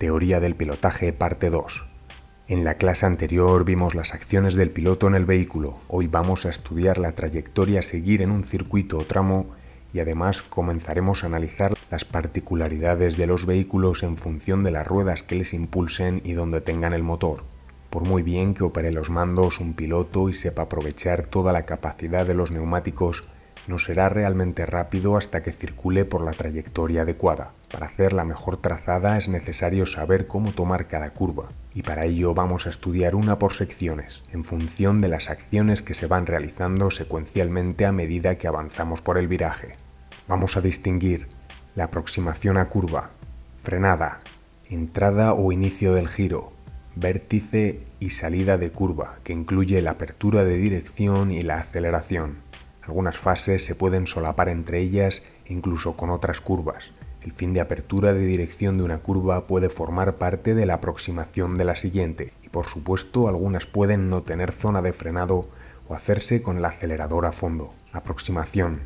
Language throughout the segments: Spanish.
Teoría del pilotaje, parte 2. En la clase anterior vimos las acciones del piloto en el vehículo, hoy vamos a estudiar la trayectoria a seguir en un circuito o tramo y además comenzaremos a analizar las particularidades de los vehículos en función de las ruedas que les impulsen y donde tengan el motor. Por muy bien que opere los mandos un piloto y sepa aprovechar toda la capacidad de los neumáticos, no será realmente rápido hasta que circule por la trayectoria adecuada. Para hacer la mejor trazada es necesario saber cómo tomar cada curva, y para ello vamos a estudiar una por secciones, en función de las acciones que se van realizando secuencialmente a medida que avanzamos por el viraje. Vamos a distinguir la aproximación a curva, frenada, entrada o inicio del giro, vértice y salida de curva, que incluye la apertura de dirección y la aceleración algunas fases se pueden solapar entre ellas incluso con otras curvas. El fin de apertura de dirección de una curva puede formar parte de la aproximación de la siguiente y por supuesto algunas pueden no tener zona de frenado o hacerse con el acelerador a fondo. Aproximación.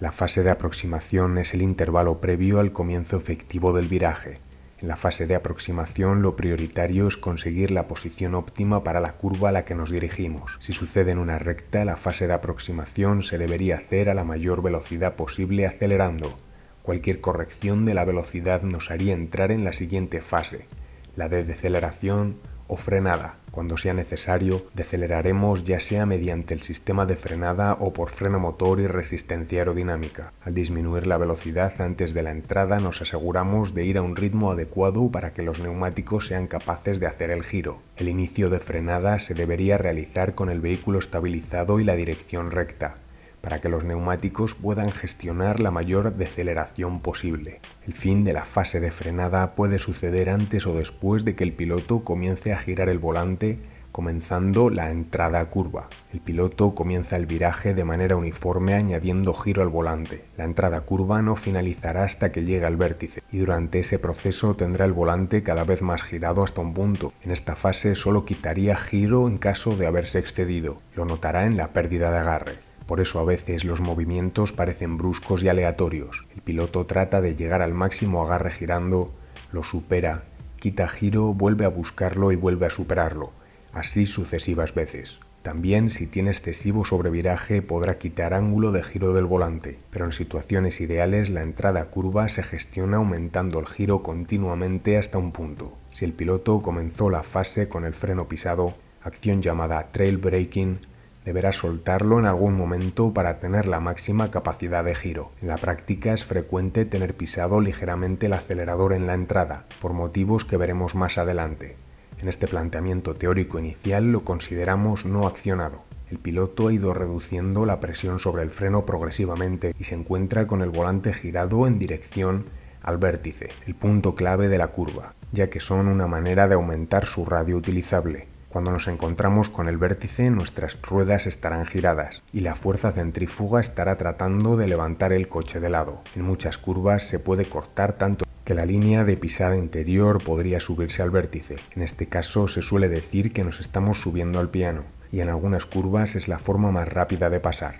La fase de aproximación es el intervalo previo al comienzo efectivo del viraje. En la fase de aproximación lo prioritario es conseguir la posición óptima para la curva a la que nos dirigimos. Si sucede en una recta, la fase de aproximación se debería hacer a la mayor velocidad posible acelerando. Cualquier corrección de la velocidad nos haría entrar en la siguiente fase, la de deceleración o frenada. Cuando sea necesario, deceleraremos ya sea mediante el sistema de frenada o por freno motor y resistencia aerodinámica. Al disminuir la velocidad antes de la entrada nos aseguramos de ir a un ritmo adecuado para que los neumáticos sean capaces de hacer el giro. El inicio de frenada se debería realizar con el vehículo estabilizado y la dirección recta para que los neumáticos puedan gestionar la mayor deceleración posible. El fin de la fase de frenada puede suceder antes o después de que el piloto comience a girar el volante comenzando la entrada curva. El piloto comienza el viraje de manera uniforme añadiendo giro al volante. La entrada curva no finalizará hasta que llegue al vértice y durante ese proceso tendrá el volante cada vez más girado hasta un punto. En esta fase solo quitaría giro en caso de haberse excedido. Lo notará en la pérdida de agarre. Por eso a veces los movimientos parecen bruscos y aleatorios. El piloto trata de llegar al máximo agarre girando, lo supera, quita giro, vuelve a buscarlo y vuelve a superarlo, así sucesivas veces. También si tiene excesivo sobreviraje podrá quitar ángulo de giro del volante, pero en situaciones ideales la entrada curva se gestiona aumentando el giro continuamente hasta un punto. Si el piloto comenzó la fase con el freno pisado, acción llamada trail braking, Deberá soltarlo en algún momento para tener la máxima capacidad de giro. En la práctica es frecuente tener pisado ligeramente el acelerador en la entrada, por motivos que veremos más adelante. En este planteamiento teórico inicial lo consideramos no accionado. El piloto ha ido reduciendo la presión sobre el freno progresivamente y se encuentra con el volante girado en dirección al vértice, el punto clave de la curva, ya que son una manera de aumentar su radio utilizable. Cuando nos encontramos con el vértice, nuestras ruedas estarán giradas y la fuerza centrífuga estará tratando de levantar el coche de lado. En muchas curvas se puede cortar tanto que la línea de pisada interior podría subirse al vértice. En este caso se suele decir que nos estamos subiendo al piano y en algunas curvas es la forma más rápida de pasar.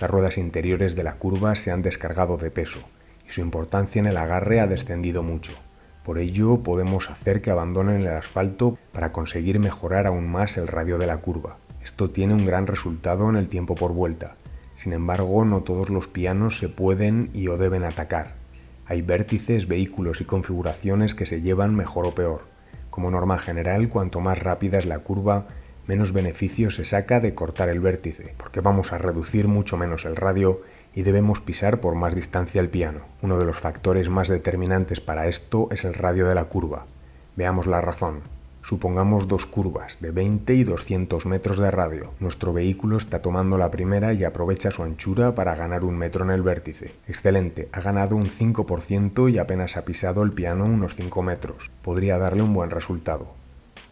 Las ruedas interiores de la curva se han descargado de peso y su importancia en el agarre ha descendido mucho. Por ello podemos hacer que abandonen el asfalto para conseguir mejorar aún más el radio de la curva. Esto tiene un gran resultado en el tiempo por vuelta. Sin embargo, no todos los pianos se pueden y o deben atacar. Hay vértices, vehículos y configuraciones que se llevan mejor o peor. Como norma general, cuanto más rápida es la curva, menos beneficio se saca de cortar el vértice, porque vamos a reducir mucho menos el radio y debemos pisar por más distancia el piano. Uno de los factores más determinantes para esto es el radio de la curva. Veamos la razón. Supongamos dos curvas de 20 y 200 metros de radio. Nuestro vehículo está tomando la primera y aprovecha su anchura para ganar un metro en el vértice. Excelente, ha ganado un 5% y apenas ha pisado el piano unos 5 metros. Podría darle un buen resultado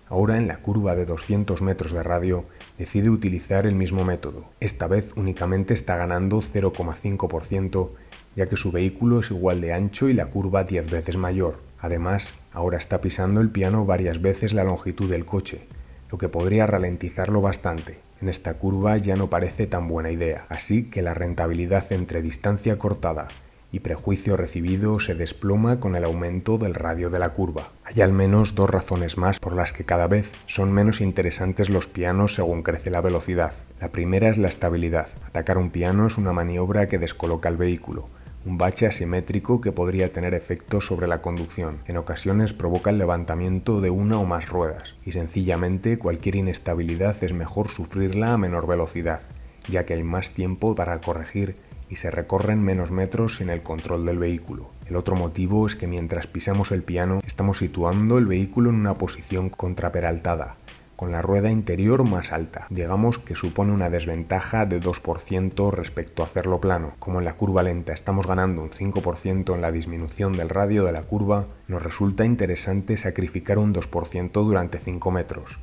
ahora en la curva de 200 metros de radio, decide utilizar el mismo método. Esta vez únicamente está ganando 0,5%, ya que su vehículo es igual de ancho y la curva 10 veces mayor. Además, ahora está pisando el piano varias veces la longitud del coche, lo que podría ralentizarlo bastante. En esta curva ya no parece tan buena idea, así que la rentabilidad entre distancia cortada y prejuicio recibido se desploma con el aumento del radio de la curva. Hay al menos dos razones más por las que cada vez son menos interesantes los pianos según crece la velocidad. La primera es la estabilidad. Atacar un piano es una maniobra que descoloca el vehículo, un bache asimétrico que podría tener efectos sobre la conducción. En ocasiones provoca el levantamiento de una o más ruedas, y sencillamente cualquier inestabilidad es mejor sufrirla a menor velocidad, ya que hay más tiempo para corregir y se recorren menos metros sin el control del vehículo. El otro motivo es que mientras pisamos el piano estamos situando el vehículo en una posición contraperaltada, con la rueda interior más alta. Digamos que supone una desventaja de 2% respecto a hacerlo plano. Como en la curva lenta estamos ganando un 5% en la disminución del radio de la curva, nos resulta interesante sacrificar un 2% durante 5 metros.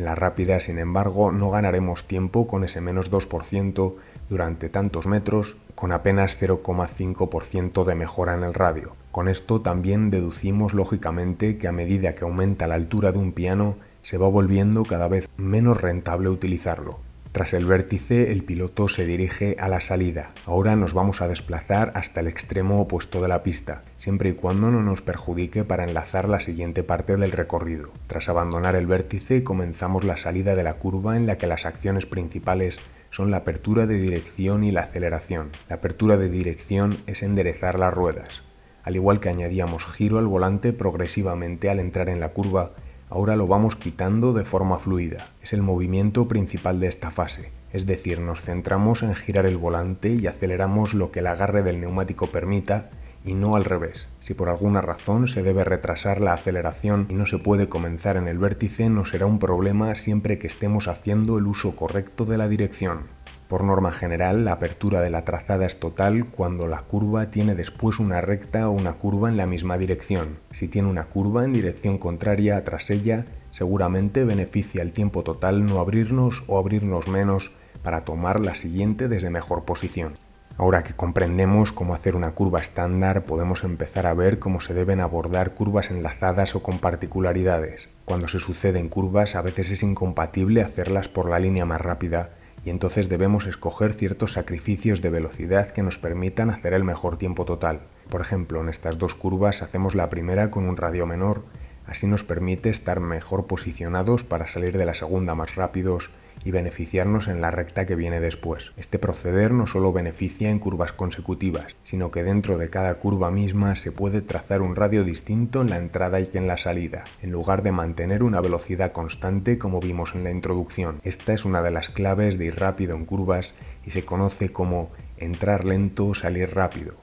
En la rápida, sin embargo, no ganaremos tiempo con ese menos 2% durante tantos metros, con apenas 0,5% de mejora en el radio. Con esto también deducimos lógicamente que a medida que aumenta la altura de un piano, se va volviendo cada vez menos rentable utilizarlo. Tras el vértice, el piloto se dirige a la salida. Ahora nos vamos a desplazar hasta el extremo opuesto de la pista, siempre y cuando no nos perjudique para enlazar la siguiente parte del recorrido. Tras abandonar el vértice, comenzamos la salida de la curva en la que las acciones principales son la apertura de dirección y la aceleración. La apertura de dirección es enderezar las ruedas. Al igual que añadíamos giro al volante progresivamente al entrar en la curva, Ahora lo vamos quitando de forma fluida, es el movimiento principal de esta fase, es decir, nos centramos en girar el volante y aceleramos lo que el agarre del neumático permita y no al revés. Si por alguna razón se debe retrasar la aceleración y no se puede comenzar en el vértice, no será un problema siempre que estemos haciendo el uso correcto de la dirección. Por norma general, la apertura de la trazada es total cuando la curva tiene después una recta o una curva en la misma dirección. Si tiene una curva en dirección contraria tras ella, seguramente beneficia el tiempo total no abrirnos o abrirnos menos para tomar la siguiente desde mejor posición. Ahora que comprendemos cómo hacer una curva estándar, podemos empezar a ver cómo se deben abordar curvas enlazadas o con particularidades. Cuando se suceden curvas, a veces es incompatible hacerlas por la línea más rápida y entonces debemos escoger ciertos sacrificios de velocidad que nos permitan hacer el mejor tiempo total. Por ejemplo, en estas dos curvas hacemos la primera con un radio menor, así nos permite estar mejor posicionados para salir de la segunda más rápidos y beneficiarnos en la recta que viene después. Este proceder no solo beneficia en curvas consecutivas, sino que dentro de cada curva misma se puede trazar un radio distinto en la entrada y que en la salida, en lugar de mantener una velocidad constante como vimos en la introducción. Esta es una de las claves de ir rápido en curvas y se conoce como entrar lento, salir rápido.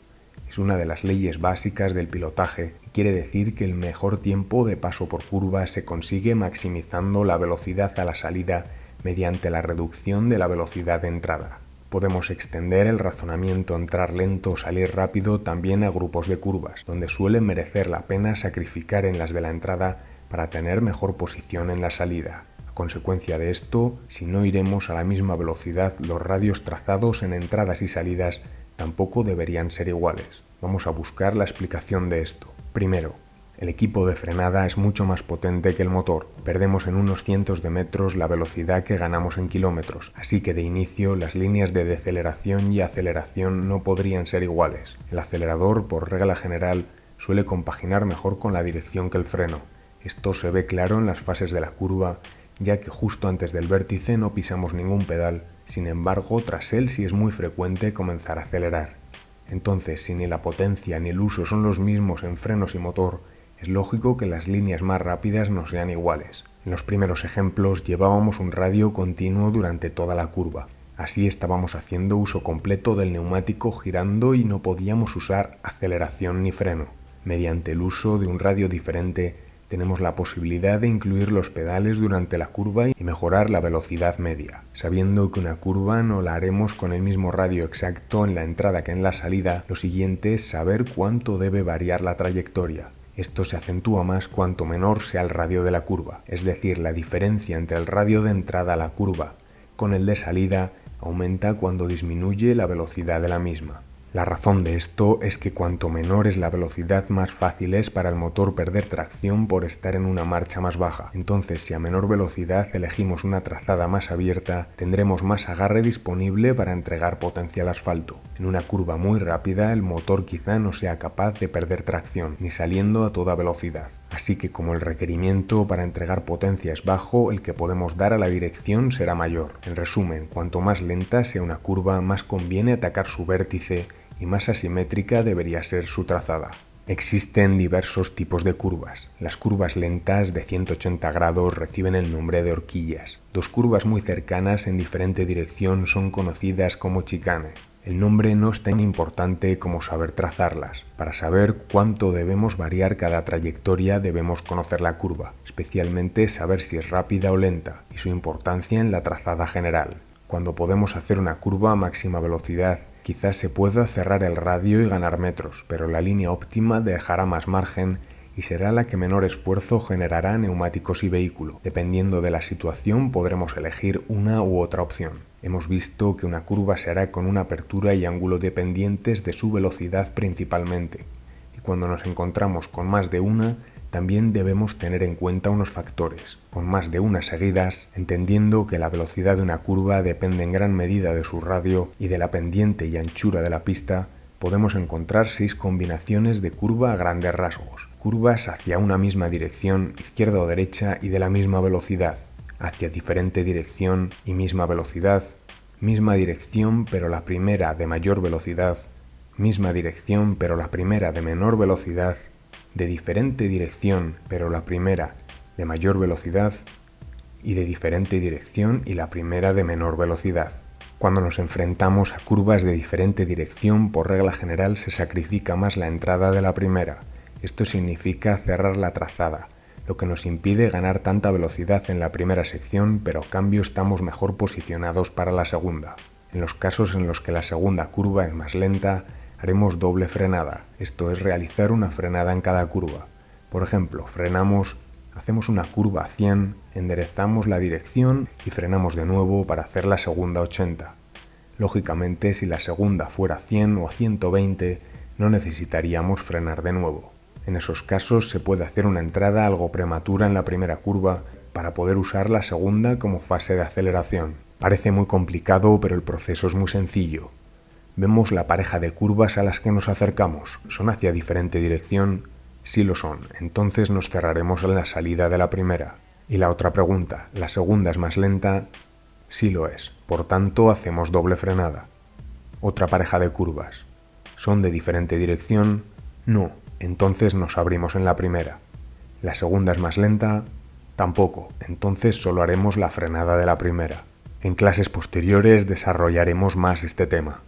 Es una de las leyes básicas del pilotaje y quiere decir que el mejor tiempo de paso por curva se consigue maximizando la velocidad a la salida mediante la reducción de la velocidad de entrada. Podemos extender el razonamiento entrar lento o salir rápido también a grupos de curvas, donde suele merecer la pena sacrificar en las de la entrada para tener mejor posición en la salida. A consecuencia de esto, si no iremos a la misma velocidad, los radios trazados en entradas y salidas tampoco deberían ser iguales. Vamos a buscar la explicación de esto. Primero, el equipo de frenada es mucho más potente que el motor. Perdemos en unos cientos de metros la velocidad que ganamos en kilómetros, así que de inicio las líneas de deceleración y aceleración no podrían ser iguales. El acelerador, por regla general, suele compaginar mejor con la dirección que el freno. Esto se ve claro en las fases de la curva, ya que justo antes del vértice no pisamos ningún pedal, sin embargo tras él sí es muy frecuente comenzar a acelerar. Entonces, si ni la potencia ni el uso son los mismos en frenos y motor, es lógico que las líneas más rápidas no sean iguales. En los primeros ejemplos llevábamos un radio continuo durante toda la curva. Así estábamos haciendo uso completo del neumático girando y no podíamos usar aceleración ni freno. Mediante el uso de un radio diferente, tenemos la posibilidad de incluir los pedales durante la curva y mejorar la velocidad media. Sabiendo que una curva no la haremos con el mismo radio exacto en la entrada que en la salida, lo siguiente es saber cuánto debe variar la trayectoria. Esto se acentúa más cuanto menor sea el radio de la curva, es decir, la diferencia entre el radio de entrada a la curva con el de salida aumenta cuando disminuye la velocidad de la misma. La razón de esto es que cuanto menor es la velocidad más fácil es para el motor perder tracción por estar en una marcha más baja. Entonces si a menor velocidad elegimos una trazada más abierta tendremos más agarre disponible para entregar potencia al asfalto. En una curva muy rápida el motor quizá no sea capaz de perder tracción ni saliendo a toda velocidad. Así que como el requerimiento para entregar potencia es bajo, el que podemos dar a la dirección será mayor. En resumen, cuanto más lenta sea una curva, más conviene atacar su vértice y más asimétrica debería ser su trazada. Existen diversos tipos de curvas. Las curvas lentas de 180 grados reciben el nombre de horquillas. Dos curvas muy cercanas en diferente dirección son conocidas como chicane. El nombre no es tan importante como saber trazarlas. Para saber cuánto debemos variar cada trayectoria debemos conocer la curva, especialmente saber si es rápida o lenta, y su importancia en la trazada general. Cuando podemos hacer una curva a máxima velocidad Quizás se pueda cerrar el radio y ganar metros, pero la línea óptima dejará más margen y será la que menor esfuerzo generará neumáticos y vehículo. Dependiendo de la situación podremos elegir una u otra opción. Hemos visto que una curva se hará con una apertura y ángulo dependientes de su velocidad principalmente, y cuando nos encontramos con más de una, también debemos tener en cuenta unos factores, con más de unas seguidas, entendiendo que la velocidad de una curva depende en gran medida de su radio y de la pendiente y anchura de la pista, podemos encontrar seis combinaciones de curva a grandes rasgos, curvas hacia una misma dirección, izquierda o derecha y de la misma velocidad, hacia diferente dirección y misma velocidad, misma dirección pero la primera de mayor velocidad, misma dirección pero la primera de menor velocidad, de diferente dirección, pero la primera de mayor velocidad, y de diferente dirección y la primera de menor velocidad. Cuando nos enfrentamos a curvas de diferente dirección, por regla general se sacrifica más la entrada de la primera. Esto significa cerrar la trazada, lo que nos impide ganar tanta velocidad en la primera sección, pero a cambio estamos mejor posicionados para la segunda. En los casos en los que la segunda curva es más lenta, haremos doble frenada, esto es realizar una frenada en cada curva. Por ejemplo, frenamos, hacemos una curva a 100, enderezamos la dirección y frenamos de nuevo para hacer la segunda 80. Lógicamente, si la segunda fuera a 100 o a 120, no necesitaríamos frenar de nuevo. En esos casos se puede hacer una entrada algo prematura en la primera curva para poder usar la segunda como fase de aceleración. Parece muy complicado, pero el proceso es muy sencillo vemos la pareja de curvas a las que nos acercamos. ¿Son hacia diferente dirección? Sí lo son, entonces nos cerraremos en la salida de la primera. Y la otra pregunta, ¿la segunda es más lenta? Sí lo es, por tanto hacemos doble frenada. Otra pareja de curvas. ¿Son de diferente dirección? No, entonces nos abrimos en la primera. ¿La segunda es más lenta? Tampoco, entonces solo haremos la frenada de la primera. En clases posteriores desarrollaremos más este tema.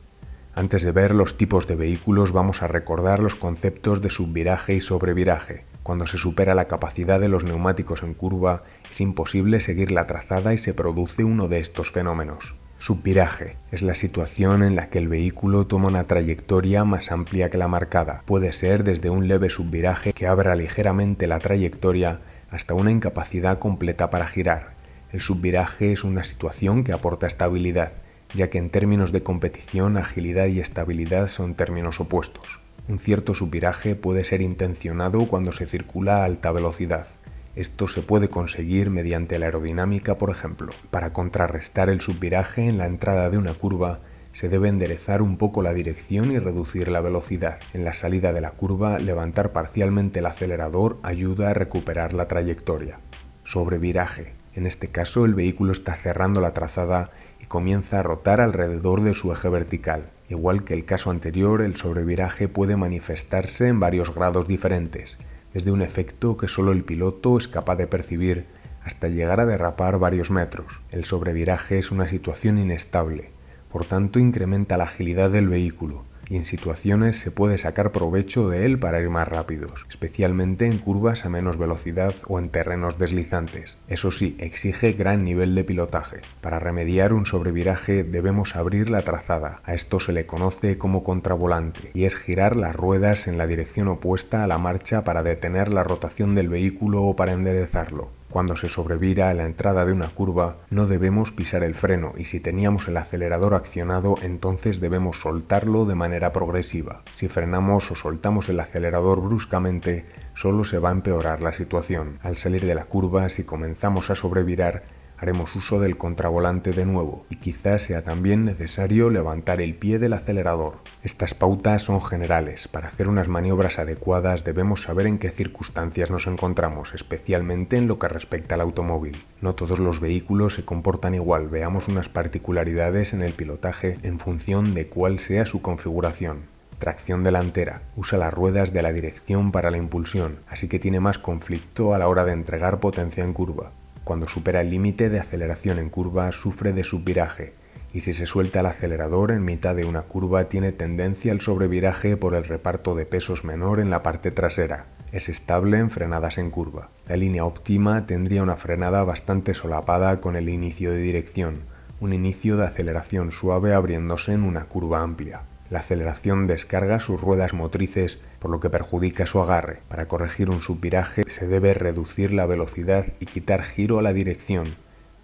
Antes de ver los tipos de vehículos vamos a recordar los conceptos de subviraje y sobreviraje. Cuando se supera la capacidad de los neumáticos en curva, es imposible seguir la trazada y se produce uno de estos fenómenos. Subviraje es la situación en la que el vehículo toma una trayectoria más amplia que la marcada. Puede ser desde un leve subviraje que abra ligeramente la trayectoria hasta una incapacidad completa para girar. El subviraje es una situación que aporta estabilidad ya que en términos de competición, agilidad y estabilidad son términos opuestos. Un cierto subviraje puede ser intencionado cuando se circula a alta velocidad. Esto se puede conseguir mediante la aerodinámica, por ejemplo. Para contrarrestar el subviraje en la entrada de una curva, se debe enderezar un poco la dirección y reducir la velocidad. En la salida de la curva, levantar parcialmente el acelerador ayuda a recuperar la trayectoria. Sobreviraje en este caso, el vehículo está cerrando la trazada y comienza a rotar alrededor de su eje vertical. Igual que el caso anterior, el sobreviraje puede manifestarse en varios grados diferentes, desde un efecto que solo el piloto es capaz de percibir hasta llegar a derrapar varios metros. El sobreviraje es una situación inestable, por tanto incrementa la agilidad del vehículo, y en situaciones se puede sacar provecho de él para ir más rápidos, especialmente en curvas a menos velocidad o en terrenos deslizantes. Eso sí, exige gran nivel de pilotaje. Para remediar un sobreviraje debemos abrir la trazada, a esto se le conoce como contravolante, y es girar las ruedas en la dirección opuesta a la marcha para detener la rotación del vehículo o para enderezarlo. Cuando se sobrevira a la entrada de una curva, no debemos pisar el freno y si teníamos el acelerador accionado, entonces debemos soltarlo de manera progresiva. Si frenamos o soltamos el acelerador bruscamente, solo se va a empeorar la situación. Al salir de la curva, si comenzamos a sobrevirar, haremos uso del contravolante de nuevo y quizás sea también necesario levantar el pie del acelerador. Estas pautas son generales. Para hacer unas maniobras adecuadas debemos saber en qué circunstancias nos encontramos, especialmente en lo que respecta al automóvil. No todos los vehículos se comportan igual, veamos unas particularidades en el pilotaje en función de cuál sea su configuración tracción delantera. Usa las ruedas de la dirección para la impulsión, así que tiene más conflicto a la hora de entregar potencia en curva. Cuando supera el límite de aceleración en curva sufre de subviraje y si se suelta el acelerador en mitad de una curva tiene tendencia al sobreviraje por el reparto de pesos menor en la parte trasera. Es estable en frenadas en curva. La línea óptima tendría una frenada bastante solapada con el inicio de dirección, un inicio de aceleración suave abriéndose en una curva amplia. La aceleración descarga sus ruedas motrices por lo que perjudica su agarre. Para corregir un subviraje se debe reducir la velocidad y quitar giro a la dirección.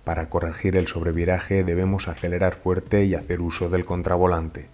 Para corregir el sobreviraje debemos acelerar fuerte y hacer uso del contravolante.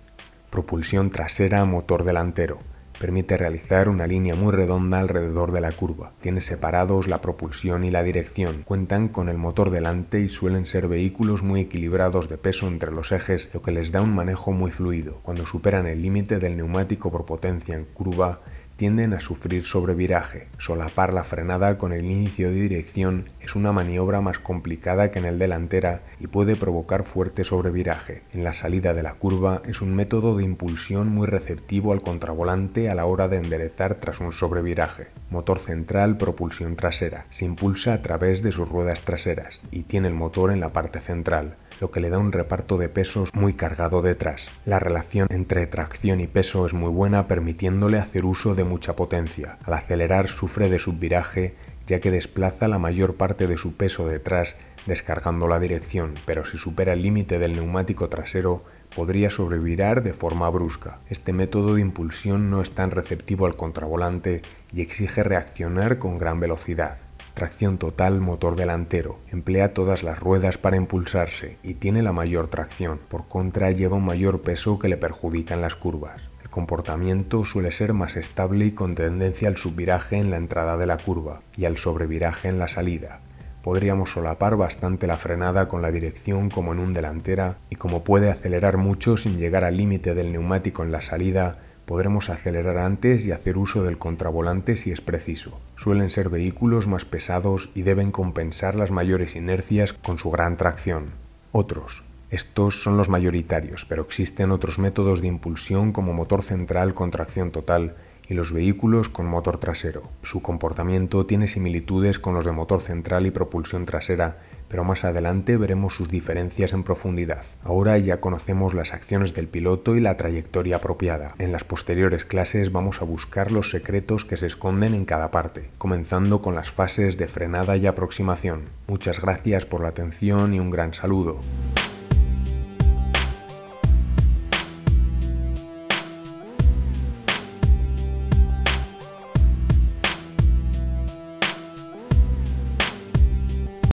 Propulsión trasera motor delantero. Permite realizar una línea muy redonda alrededor de la curva. Tiene separados la propulsión y la dirección. Cuentan con el motor delante y suelen ser vehículos muy equilibrados de peso entre los ejes, lo que les da un manejo muy fluido. Cuando superan el límite del neumático por potencia en curva, tienden a sufrir sobreviraje. Solapar la frenada con el inicio de dirección es una maniobra más complicada que en el delantera y puede provocar fuerte sobreviraje. En la salida de la curva es un método de impulsión muy receptivo al contravolante a la hora de enderezar tras un sobreviraje. Motor central, propulsión trasera. Se impulsa a través de sus ruedas traseras y tiene el motor en la parte central lo que le da un reparto de pesos muy cargado detrás. La relación entre tracción y peso es muy buena permitiéndole hacer uso de mucha potencia. Al acelerar sufre de subviraje ya que desplaza la mayor parte de su peso detrás descargando la dirección, pero si supera el límite del neumático trasero podría sobrevirar de forma brusca. Este método de impulsión no es tan receptivo al contravolante y exige reaccionar con gran velocidad. Tracción total motor delantero. Emplea todas las ruedas para impulsarse y tiene la mayor tracción. Por contra lleva un mayor peso que le perjudica en las curvas El comportamiento suele ser más estable y con tendencia al subviraje en la entrada de la curva y al sobreviraje en la salida. Podríamos solapar bastante la frenada con la dirección como en un delantera y como puede acelerar mucho sin llegar al límite del neumático en la salida, Podremos acelerar antes y hacer uso del contravolante si es preciso. Suelen ser vehículos más pesados y deben compensar las mayores inercias con su gran tracción. Otros. Estos son los mayoritarios, pero existen otros métodos de impulsión como motor central con tracción total y los vehículos con motor trasero. Su comportamiento tiene similitudes con los de motor central y propulsión trasera, pero más adelante veremos sus diferencias en profundidad. Ahora ya conocemos las acciones del piloto y la trayectoria apropiada. En las posteriores clases vamos a buscar los secretos que se esconden en cada parte, comenzando con las fases de frenada y aproximación. Muchas gracias por la atención y un gran saludo.